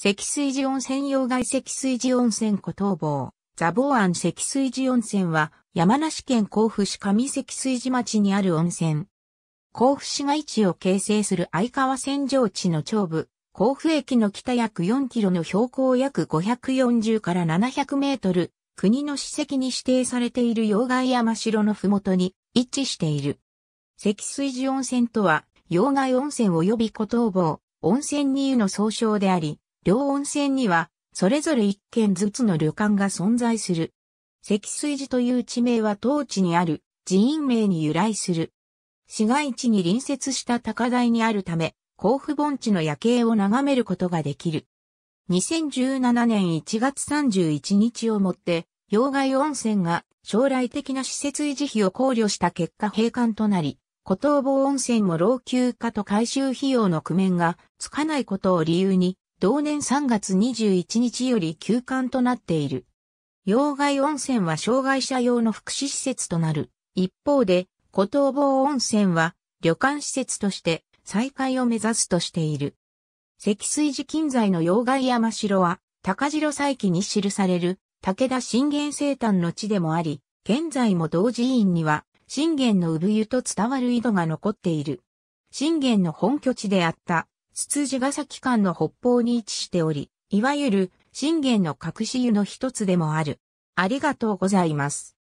石水寺温泉用外石水寺温泉湖東房、座坊庵石水寺温泉は、山梨県甲府市上石水寺町にある温泉。甲府市街地を形成する相川線上地の長部、甲府駅の北約4キロの標高約540から700メートル、国の史跡に指定されている溶岩山城のふもとに位置している。石水寺温泉とは、溶岩温泉及び湖東房、温泉に湯の総称であり、両温泉には、それぞれ一軒ずつの旅館が存在する。積水寺という地名は当地にある寺院名に由来する。市街地に隣接した高台にあるため、甲府盆地の夜景を眺めることができる。2017年1月31日をもって、洋外温泉が将来的な施設維持費を考慮した結果閉館となり、古東坊温泉も老朽化と改修費用の工面がつかないことを理由に同年3月21日より休館となっている。洋外温泉は障害者用の福祉施設となる。一方で、古東坊温泉は旅館施設として再開を目指すとしている。積水寺近在の洋外山城は、高城再起に記される武田信玄生誕の地でもあり、現在も同寺院には信玄の産湯と伝わる井戸が残っている。信玄の本拠地であったつつヶ崎間の北方に位置しており、いわゆる信玄の隠し湯の一つでもある。ありがとうございます。